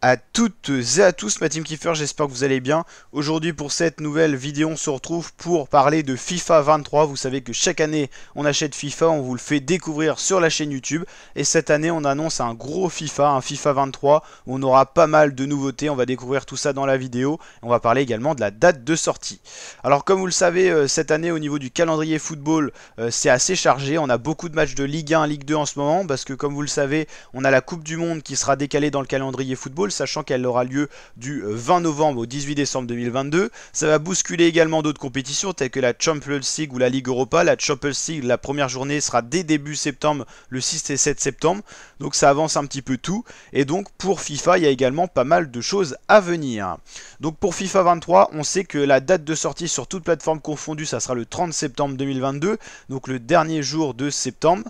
à toutes et à tous ma team Kiefer, j'espère que vous allez bien. Aujourd'hui pour cette nouvelle vidéo on se retrouve pour parler de FIFA 23. Vous savez que chaque année on achète FIFA, on vous le fait découvrir sur la chaîne YouTube. Et cette année on annonce un gros FIFA, un FIFA 23. Où on aura pas mal de nouveautés, on va découvrir tout ça dans la vidéo. On va parler également de la date de sortie. Alors comme vous le savez, euh, cette année au niveau du calendrier football euh, c'est assez chargé. On a beaucoup de matchs de Ligue 1, Ligue 2 en ce moment parce que comme vous le savez on a la Coupe du Monde qui sera décalée dans le calendrier football sachant qu'elle aura lieu du 20 novembre au 18 décembre 2022. Ça va bousculer également d'autres compétitions telles que la Champions League ou la Ligue Europa. La Champions League, la première journée sera dès début septembre, le 6 et 7 septembre. Donc ça avance un petit peu tout. Et donc pour FIFA, il y a également pas mal de choses à venir. Donc pour FIFA 23, on sait que la date de sortie sur toute plateforme confondue, ça sera le 30 septembre 2022, donc le dernier jour de septembre.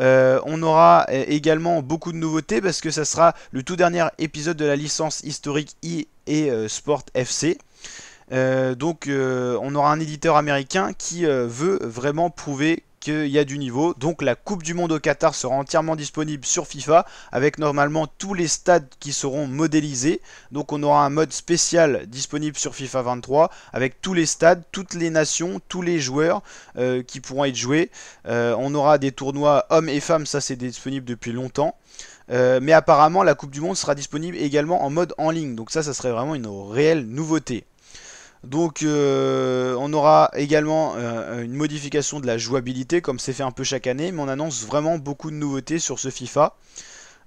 Euh, on aura euh, également beaucoup de nouveautés parce que ça sera le tout dernier épisode de la licence historique et euh, Sport FC. Euh, donc euh, on aura un éditeur américain qui veut vraiment prouver qu'il y a du niveau. Donc la Coupe du Monde au Qatar sera entièrement disponible sur FIFA avec normalement tous les stades qui seront modélisés. Donc on aura un mode spécial disponible sur FIFA 23 avec tous les stades, toutes les nations, tous les joueurs qui pourront être joués. on aura des tournois hommes et femmes, ça c'est disponible depuis longtemps. Euh, mais apparemment, la Coupe du Monde sera disponible également en mode en ligne. Donc ça, ça serait vraiment une réelle nouveauté. Donc euh, on aura également euh, une modification de la jouabilité comme c'est fait un peu chaque année, mais on annonce vraiment beaucoup de nouveautés sur ce FIFA.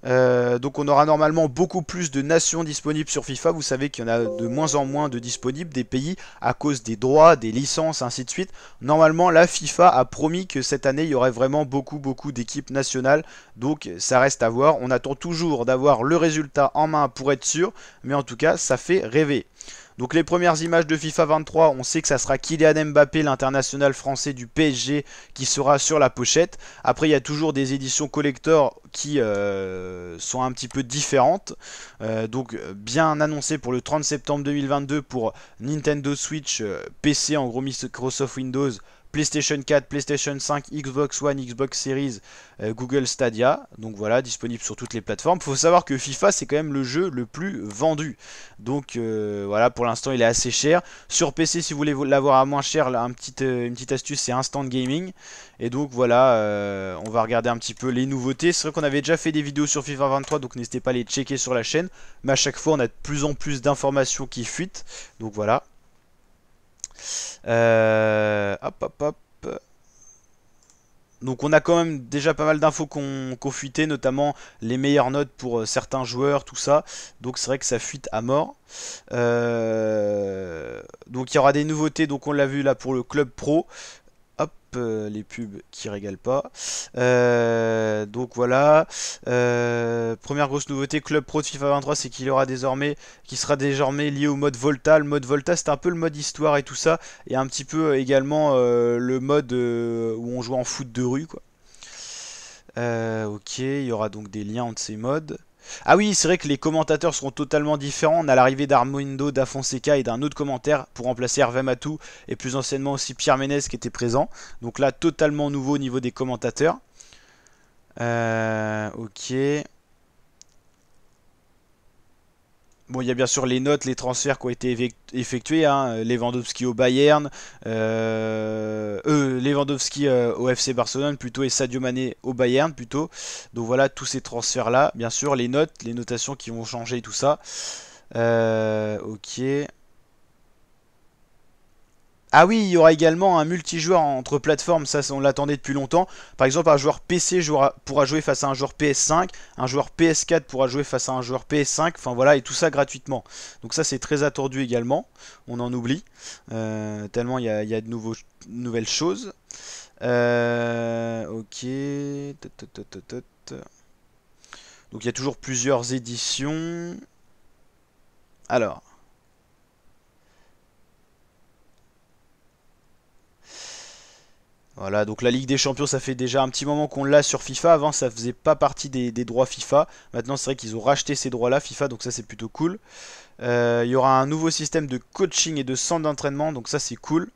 Euh, donc on aura normalement beaucoup plus de nations disponibles sur FIFA. Vous savez qu'il y en a de moins en moins de disponibles des pays à cause des droits, des licences, ainsi de suite. Normalement, la FIFA a promis que cette année, il y aurait vraiment beaucoup, beaucoup d'équipes nationales. Donc ça reste à voir. On attend toujours d'avoir le résultat en main pour être sûr. Mais en tout cas, ça fait rêver. Donc les premières images de FIFA 23, on sait que ça sera Kylian Mbappé, l'international français du PSG, qui sera sur la pochette. Après, il y a toujours des éditions collector qui euh, sont un petit peu différentes. Euh, donc bien annoncé pour le 30 septembre 2022 pour Nintendo Switch, euh, PC en gros Microsoft Windows. PlayStation 4, PlayStation 5, Xbox One, Xbox Series, euh, Google Stadia. Donc voilà, disponible sur toutes les plateformes. Faut savoir que FIFA c'est quand même le jeu le plus vendu. Donc euh, voilà, pour l'instant il est assez cher. Sur PC, si vous voulez l'avoir à moins cher, un euh, une petite astuce c'est Instant Gaming. Et donc voilà, on va regarder un petit peu les nouveautés. C'est vrai qu'on avait déjà fait des vidéos sur FIFA 23, donc n'hésitez pas à les checker sur la chaîne. Mais à chaque fois on a de plus en plus d'informations qui fuitent. Donc voilà. Euh, hop, Donc on a quand même déjà pas mal d'infos qu'on fuitait, notamment les meilleures notes pour euh, certains joueurs, tout ça. Donc c'est vrai que ça fuite à mort. Euh, donc il y aura des nouveautés, donc on l'a vu là pour le club pro. Euh, les pubs qui régalent pas. Euh, donc voilà. Euh, première grosse nouveauté Club Pro de FIFA 23, c'est qu'il aura désormais, qui sera désormais lié au mode Volta. Le mode Volta, c'est un peu le mode histoire et tout ça, et un petit peu également le mode où on joue en foot de rue, quoi. ok, il y aura donc des liens entre ces modes. Ah oui, c'est vrai que les commentateurs seront totalement différents. On a l'arrivée d'Armando da et d'un autre commentaire pour remplacer Hervé Matou et plus anciennement aussi Pierre Ménez qui était présent. Donc là, totalement nouveau au niveau des commentateurs. Euh, ok. Bon, il y a bien sûr les notes, les transferts qui ont été effectués. Hein. Euh, Lewandowski au Bayern, euh, euh Lewandowski euh, au FC Barcelone plutôt et Sadio Mané au Bayern plutôt. Donc voilà tous ces transferts là. Bien sûr les notes, les notations qui vont changer tout ça. ok. Ah oui, il y aura également un multijoueur entre plateformes, ça on l'attendait depuis longtemps. Par exemple, un joueur PC pourra jouer face à un joueur PS5, un joueur PS4 pourra jouer face à un joueur PS5, enfin voilà, et tout ça gratuitement. Donc ça c'est très attendu également, on en oublie, euh, tellement il y a, de nouveaux, nouvelles choses. Euh, ok... Donc il y a toujours plusieurs éditions. Alors, Voilà, donc la Ligue des Champions, ça fait déjà un petit moment qu'on l'a sur FIFA. Avant, ça faisait pas partie des, droits FIFA. Maintenant, c'est vrai qu'ils ont racheté ces droits-là, FIFA, donc ça, c'est plutôt cool. Euh, il y aura un nouveau système de coaching et de centre d'entraînement, donc ça, c'est cool.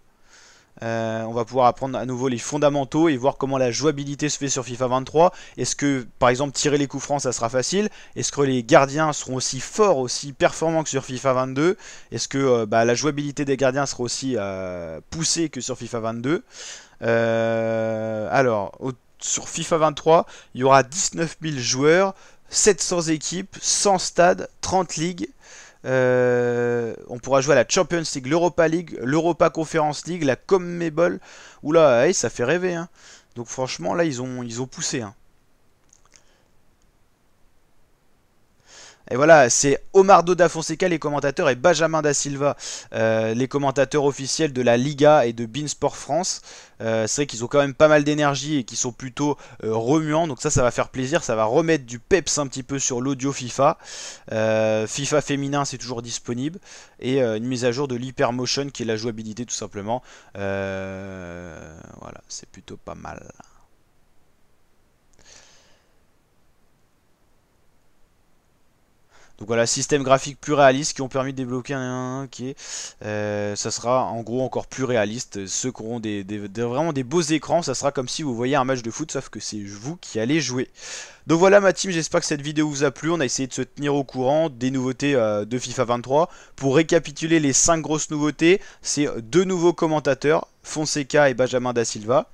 Euh, on va pouvoir apprendre à nouveau les fondamentaux et voir comment la jouabilité se fait sur FIFA 23. Est-ce que, par exemple, tirer les coups francs, ça sera facile Est-ce que les gardiens seront aussi forts, aussi performants que sur FIFA 22 Est-ce que euh, bah, la jouabilité des gardiens sera aussi poussée que sur FIFA 22 euh, alors, sur FIFA 23, il y aura 19 000 joueurs, 700 équipes, 100 stades, 30 ligues. Euh, on pourra jouer à la Champions League, l'Europa League, l'Europa Conference League, la Commebol. Oula, ça fait rêver. Hein. Donc franchement, là, ils ont, ils ont poussé. Hein. Et voilà, c'est Omar da Fonseca les commentateurs et Benjamin Da Silva euh, les commentateurs officiels de la Liga et de Beansport France. Euh, c'est vrai qu'ils ont quand même pas mal d'énergie et qu'ils sont plutôt euh, remuants. Donc ça, ça va faire plaisir. Ça va remettre du peps un petit peu sur l'audio FIFA. FIFA féminin, c'est toujours disponible. Et une mise à jour de l'hypermotion qui est la jouabilité tout simplement. voilà, c'est plutôt pas mal. Donc voilà, système graphique plus réaliste qui ont permis de débloquer un qui euh, ça sera en gros encore plus réaliste. Ceux qui auront des, vraiment des beaux écrans, ça sera comme si vous voyez un match de foot, sauf que c'est vous qui allez jouer. Donc voilà ma team, j'espère que cette vidéo vous a plu. On a essayé de se tenir au courant des nouveautés euh, de FIFA 23. Pour récapituler les 5 grosses nouveautés, c'est deux nouveaux commentateurs, Fonseca et Benjamin Da Silva.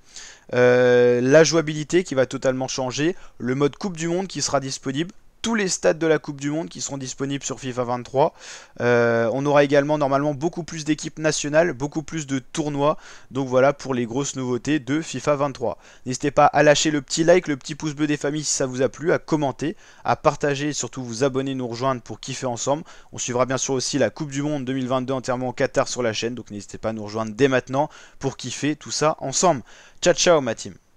Euh, la jouabilité qui va totalement changer, le mode Coupe du Monde qui sera disponible, tous les stades de la Coupe du Monde qui seront disponibles sur FIFA 23. Euh, on aura également normalement beaucoup plus d'équipes nationales, beaucoup plus de tournois. Donc voilà pour les grosses nouveautés de FIFA 23. N'hésitez pas à lâcher le petit like, le petit pouce bleu des familles si ça vous a plu, à commenter, à partager et surtout vous abonner, nous rejoindre pour kiffer ensemble. On suivra bien sûr aussi la Coupe du Monde 2022 entièrement au Qatar sur la chaîne. Donc n'hésitez pas à nous rejoindre dès maintenant pour kiffer tout ça ensemble. Ciao ciao ma team